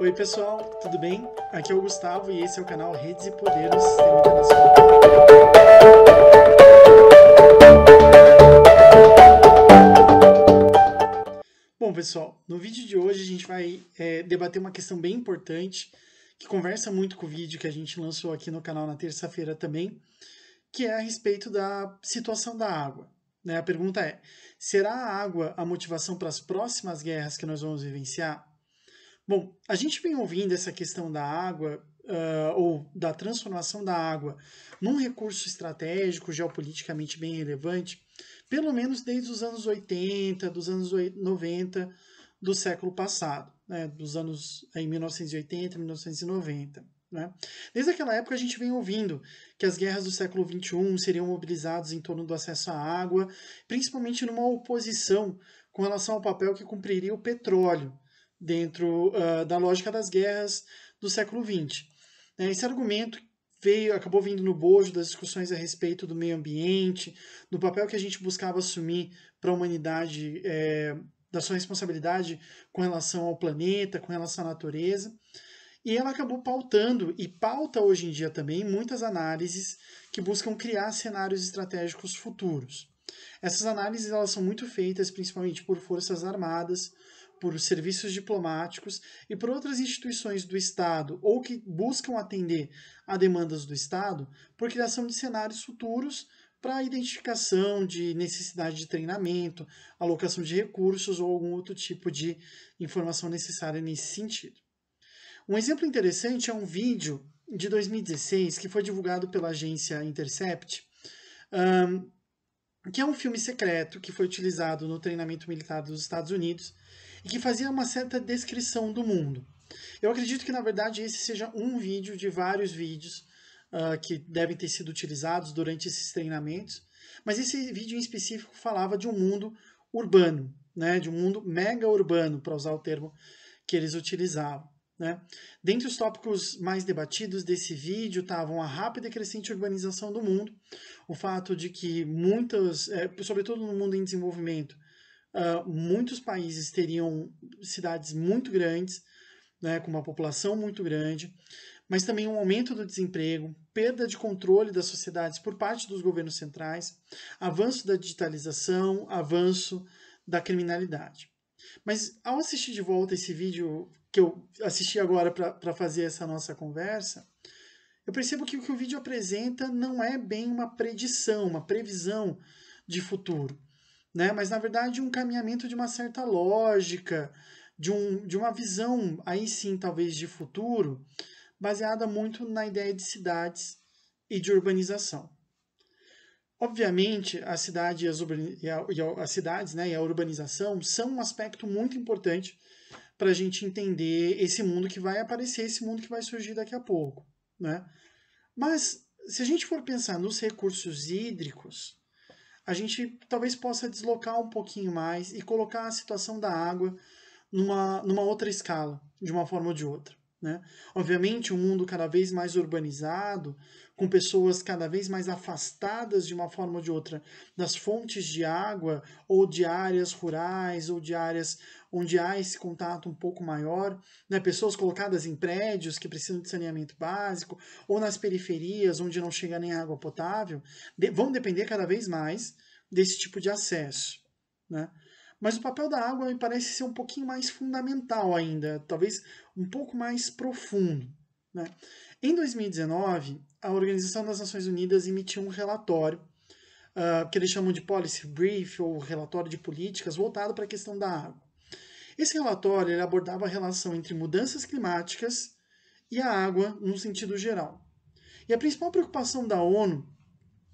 Oi, pessoal, tudo bem? Aqui é o Gustavo e esse é o canal Redes e Poder do Sistema Internacional. Bom, pessoal, no vídeo de hoje a gente vai é, debater uma questão bem importante que conversa muito com o vídeo que a gente lançou aqui no canal na terça-feira também, que é a respeito da situação da água. Né? A pergunta é: será a água a motivação para as próximas guerras que nós vamos vivenciar? Bom, a gente vem ouvindo essa questão da água Uh, ou da transformação da água num recurso estratégico geopoliticamente bem relevante, pelo menos desde os anos 80, dos anos 90 do século passado, né, dos anos em 1980, 1990. Né? Desde aquela época a gente vem ouvindo que as guerras do século XXI seriam mobilizadas em torno do acesso à água, principalmente numa oposição com relação ao papel que cumpriria o petróleo dentro uh, da lógica das guerras do século XX. Né, esse argumento veio, acabou vindo no bojo das discussões a respeito do meio ambiente, do papel que a gente buscava assumir para a humanidade, é, da sua responsabilidade com relação ao planeta, com relação à natureza. E ela acabou pautando, e pauta hoje em dia também, muitas análises que buscam criar cenários estratégicos futuros. Essas análises elas são muito feitas principalmente por forças armadas, por serviços diplomáticos e por outras instituições do Estado ou que buscam atender a demandas do Estado por criação de cenários futuros para identificação de necessidade de treinamento, alocação de recursos ou algum outro tipo de informação necessária nesse sentido. Um exemplo interessante é um vídeo de 2016 que foi divulgado pela agência Intercept, um, que é um filme secreto que foi utilizado no treinamento militar dos Estados Unidos e que fazia uma certa descrição do mundo. Eu acredito que, na verdade, esse seja um vídeo de vários vídeos uh, que devem ter sido utilizados durante esses treinamentos, mas esse vídeo em específico falava de um mundo urbano, né, de um mundo mega urbano, para usar o termo que eles utilizavam. Né? Dentre os tópicos mais debatidos desse vídeo estavam a rápida e crescente urbanização do mundo, o fato de que muitas, eh, sobretudo no mundo em desenvolvimento, uh, muitos países teriam cidades muito grandes, né, com uma população muito grande, mas também um aumento do desemprego, perda de controle das sociedades por parte dos governos centrais, avanço da digitalização, avanço da criminalidade. Mas ao assistir de volta esse vídeo que eu assisti agora para fazer essa nossa conversa, eu percebo que o que o vídeo apresenta não é bem uma predição, uma previsão de futuro né? Mas na verdade um caminhamento de uma certa lógica, de, um, de uma visão, aí sim, talvez de futuro, baseada muito na ideia de cidades e de urbanização. Obviamente, a cidade e as, e a, e a, as cidades né, e a urbanização são um aspecto muito importante para a gente entender esse mundo que vai aparecer, esse mundo que vai surgir daqui a pouco. Né? Mas, se a gente for pensar nos recursos hídricos, a gente talvez possa deslocar um pouquinho mais e colocar a situação da água numa, numa outra escala, de uma forma ou de outra. Né? Obviamente, um mundo cada vez mais urbanizado, com pessoas cada vez mais afastadas de uma forma ou de outra das fontes de água, ou de áreas rurais, ou de áreas onde há esse contato um pouco maior, né? pessoas colocadas em prédios que precisam de saneamento básico, ou nas periferias, onde não chega nem água potável, de vão depender cada vez mais desse tipo de acesso. Né? Mas o papel da água me parece ser um pouquinho mais fundamental ainda, talvez um pouco mais profundo. Né? Em 2019, a Organização das Nações Unidas emitiu um relatório uh, que eles chamam de Policy Brief ou relatório de políticas voltado para a questão da água. Esse relatório ele abordava a relação entre mudanças climáticas e a água num sentido geral. E a principal preocupação da ONU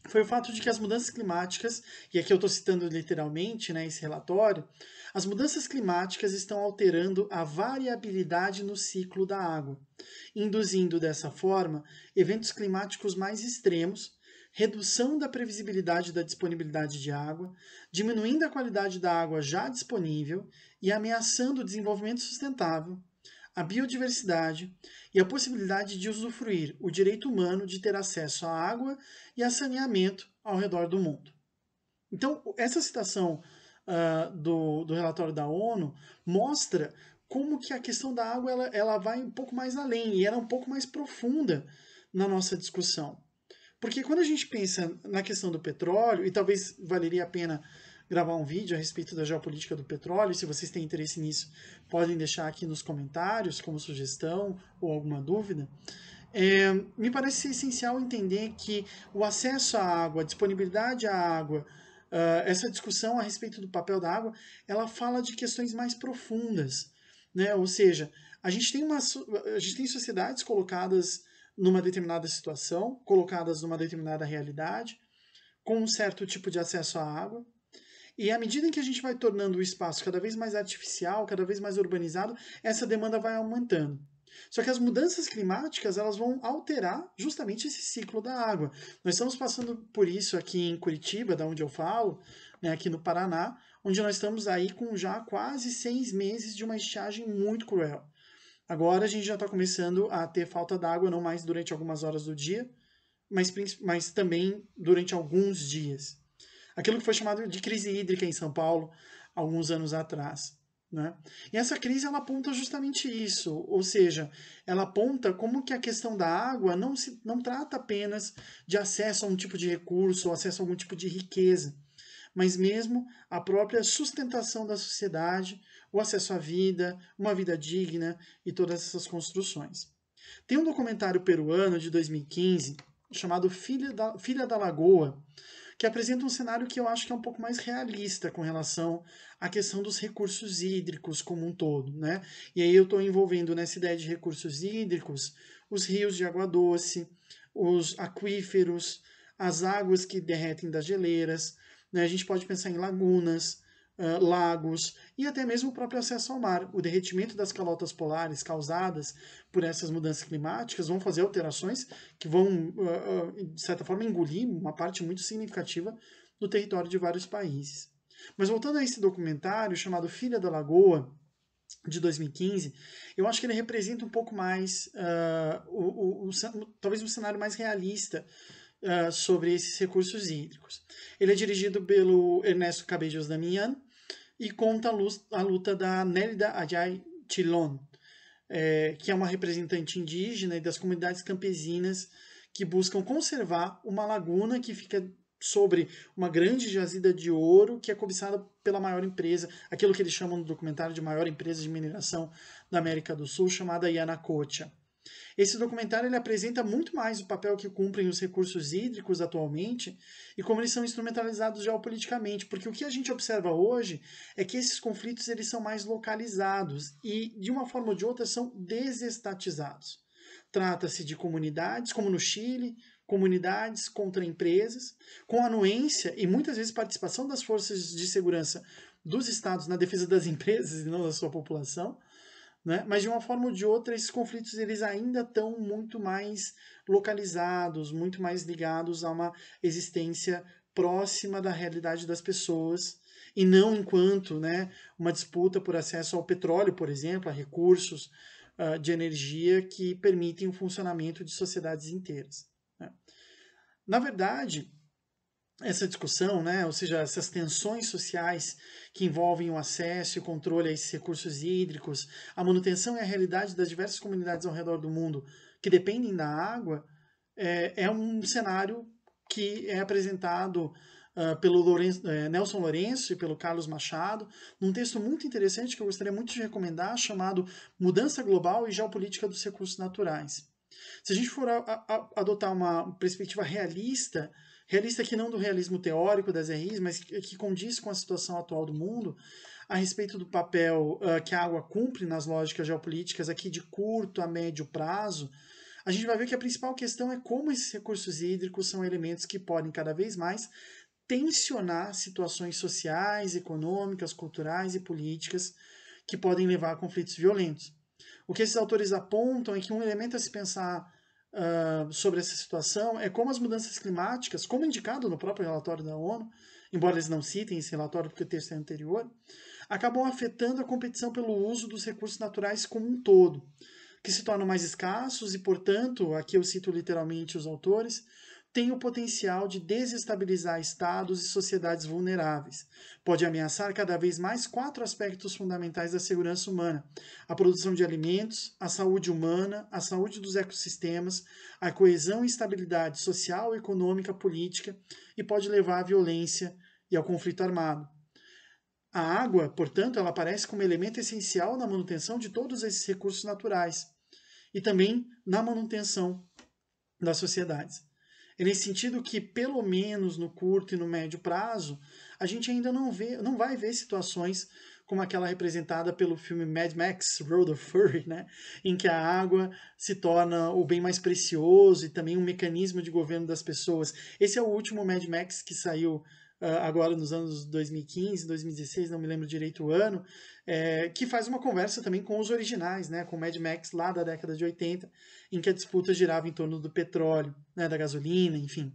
foi o fato de que as mudanças climáticas, e aqui eu estou citando literalmente né, esse relatório, as mudanças climáticas estão alterando a variabilidade no ciclo da água, induzindo dessa forma eventos climáticos mais extremos, redução da previsibilidade da disponibilidade de água, diminuindo a qualidade da água já disponível e ameaçando o desenvolvimento sustentável, a biodiversidade e a possibilidade de usufruir o direito humano de ter acesso à água e a saneamento ao redor do mundo. Então, essa citação uh, do, do, relatório da ONU mostra como que a questão da água ela, ela vai um pouco mais além e ela é um pouco mais profunda na nossa discussão. Porque quando a gente pensa na questão do petróleo, e talvez valeria a pena gravar um vídeo a respeito da geopolítica do petróleo. Se vocês têm interesse nisso, podem deixar aqui nos comentários como sugestão ou alguma dúvida. É, me parece essencial entender que o acesso à água, a disponibilidade à água, uh, essa discussão a respeito do papel da água, ela fala de questões mais profundas. Né? Ou seja, a gente tem, uma, a gente tem sociedades colocadas numa determinada situação, colocadas numa determinada realidade, com um certo tipo de acesso à água, e à medida em que a gente vai tornando o espaço cada vez mais artificial, cada vez mais urbanizado, essa demanda vai aumentando. Só que as mudanças climáticas elas vão alterar justamente esse ciclo da água. Nós estamos passando por isso aqui em Curitiba, da onde eu falo, né, aqui no Paraná, onde nós estamos aí com já quase seis meses de uma estiagem muito cruel. Agora a gente já está começando a ter falta d'água, não mais durante algumas horas do dia, mas, mas também durante alguns dias aquilo que foi chamado de crise hídrica em São Paulo alguns anos atrás. Né? E essa crise ela aponta justamente isso, ou seja, ela aponta como que a questão da água não se não trata apenas de acesso a um tipo de recurso ou acesso a algum tipo de riqueza, mas mesmo a própria sustentação da sociedade, o acesso à vida, uma vida digna e todas essas construções. Tem um documentário peruano de 2015 chamado Filha da, Filha da Lagoa, que apresenta um cenário que eu acho que é um pouco mais realista com relação à questão dos recursos hídricos como um todo, né? E aí eu estou envolvendo nessa ideia de recursos hídricos os rios de água doce, os aquíferos, as águas que derretem das geleiras, né? A gente pode pensar em lagunas, lagos e até mesmo o próprio acesso ao mar. O derretimento das calotas polares causadas por essas mudanças climáticas vão fazer alterações que vão, de certa forma, engolir uma parte muito significativa do território de vários países. Mas voltando a esse documentário chamado Filha da Lagoa, de 2015, eu acho que ele representa um pouco mais, uh, o, o, o, talvez um cenário mais realista uh, sobre esses recursos hídricos. Ele é dirigido pelo Ernesto Cabellos Damian e conta a luta da Nélida Ajay Tilon, é, que é uma representante indígena e das comunidades campesinas que buscam conservar uma laguna que fica sobre uma grande jazida de ouro que é cobiçada pela maior empresa, aquilo que eles chamam no documentário de maior empresa de mineração da América do Sul, chamada Yanacocha. Esse documentário ele apresenta muito mais o papel que cumprem os recursos hídricos atualmente e como eles são instrumentalizados geopoliticamente, porque o que a gente observa hoje é que esses conflitos eles são mais localizados e de uma forma ou de outra são desestatizados. Trata-se de comunidades, como no Chile, comunidades contra empresas, com anuência e muitas vezes participação das forças de segurança dos estados na defesa das empresas e não da sua população né? Mas de uma forma ou de outra, esses conflitos eles ainda estão muito mais localizados, muito mais ligados a uma existência próxima da realidade das pessoas e não enquanto né, uma disputa por acesso ao petróleo, por exemplo, a recursos uh, de energia que permitem o funcionamento de sociedades inteiras. Né? Na verdade, essa discussão, né? ou seja, essas tensões sociais que envolvem o acesso e o controle a esses recursos hídricos, a manutenção e a realidade das diversas comunidades ao redor do mundo que dependem da água, é, é um cenário que é apresentado uh, pelo Lourenço, uh, Nelson Lourenço e pelo Carlos Machado, num texto muito interessante que eu gostaria muito de recomendar, chamado Mudança Global e Geopolítica dos Recursos Naturais. Se a gente for a, a, adotar uma perspectiva realista realista que não do realismo teórico das RIs, mas que, que condiz com a situação atual do mundo, a respeito do papel uh, que a água cumpre nas lógicas geopolíticas aqui de curto a médio prazo, a gente vai ver que a principal questão é como esses recursos hídricos são elementos que podem cada vez mais tensionar situações sociais, econômicas, culturais e políticas que podem levar a conflitos violentos. O que esses autores apontam é que um elemento a se pensar uh, sobre essa situação é como as mudanças climáticas, como indicado no próprio relatório da ONU, embora eles não citem esse relatório porque o texto é anterior, acabam afetando a competição pelo uso dos recursos naturais como um todo, que se tornam mais escassos e, portanto, aqui eu cito literalmente os autores, tem o potencial de desestabilizar estados e sociedades vulneráveis. Pode ameaçar cada vez mais quatro aspectos fundamentais da segurança humana: a produção de alimentos, a saúde humana, a saúde dos ecossistemas, a coesão e estabilidade social, econômica, política e pode levar à violência e ao conflito armado. A água, portanto, ela aparece como elemento essencial na manutenção de todos esses recursos naturais e também na manutenção das sociedades. É nesse sentido que, pelo menos no curto e no médio prazo, a gente ainda não, vê, não vai ver situações como aquela representada pelo filme Mad Max Road of Fury, né? em que a água se torna o bem mais precioso e também um mecanismo de governo das pessoas. Esse é o último Mad Max que saiu ah, agora nos anos 2015, 2016, não me lembro direito o ano, é, que faz uma conversa também com os originais, né, com o Mad Max lá da década de 80, em que a disputa girava em torno do petróleo, né, da gasolina, enfim.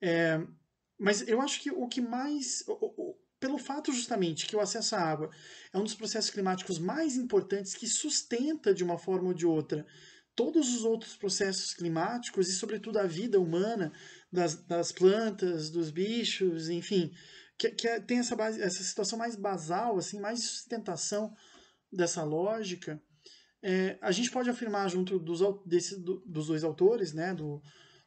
É, mas eu acho que o que mais. O, o, pelo fato justamente que o acesso à água é um dos processos climáticos mais importantes que sustenta de uma forma ou de outra todos os outros processos climáticos e, sobretudo, a vida humana das, das plantas, dos bichos, enfim, que, que é, tem essa, base, essa situação mais basal, assim, mais sustentação dessa lógica. É, a gente pode afirmar junto dos, desse, do, dos dois autores, né, do,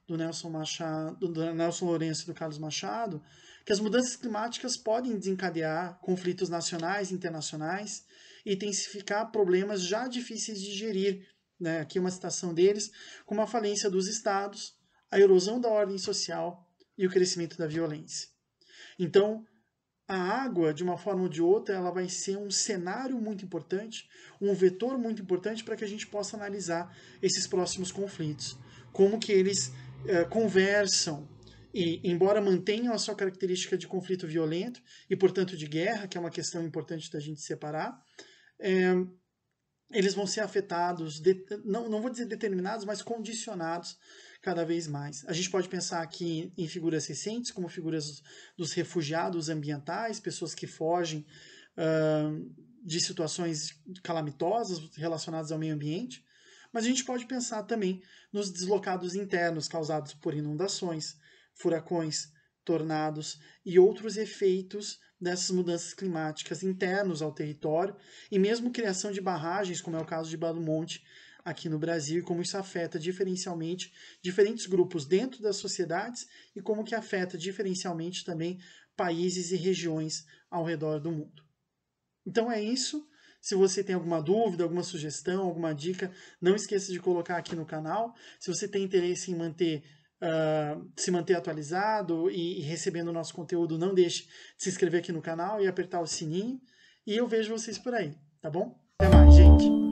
do Nelson Machado, do Nelson Lourenço e do Carlos Machado, que as mudanças climáticas podem desencadear conflitos nacionais e internacionais e intensificar problemas já difíceis de gerir né, aqui uma citação deles, como a falência dos estados, a erosão da ordem social e o crescimento da violência. Então, a água, de uma forma ou de outra, ela vai ser um cenário muito importante, um vetor muito importante para que a gente possa analisar esses próximos conflitos, como que eles eh, conversam e, embora mantenham a sua característica de conflito violento e, portanto, de guerra, que é uma questão importante da gente separar, eh, eles vão ser afetados, de, não, não vou dizer determinados, mas condicionados cada vez mais. A gente pode pensar aqui em figuras recentes, como figuras dos refugiados ambientais, pessoas que fogem uh, de situações calamitosas relacionadas ao meio ambiente, mas a gente pode pensar também nos deslocados internos causados por inundações, furacões, tornados e outros efeitos dessas mudanças climáticas internos ao território e mesmo criação de barragens, como é o caso de Belo Monte aqui no Brasil, e como isso afeta diferencialmente diferentes grupos dentro das sociedades e como que afeta diferencialmente também países e regiões ao redor do mundo. Então é isso. Se você tem alguma dúvida, alguma sugestão, alguma dica, não esqueça de colocar aqui no canal. Se você tem interesse em manter uh, se manter atualizado e, e recebendo o nosso conteúdo, não deixe de se inscrever aqui no canal e apertar o sininho. E eu vejo vocês por aí, tá bom? Até mais, gente!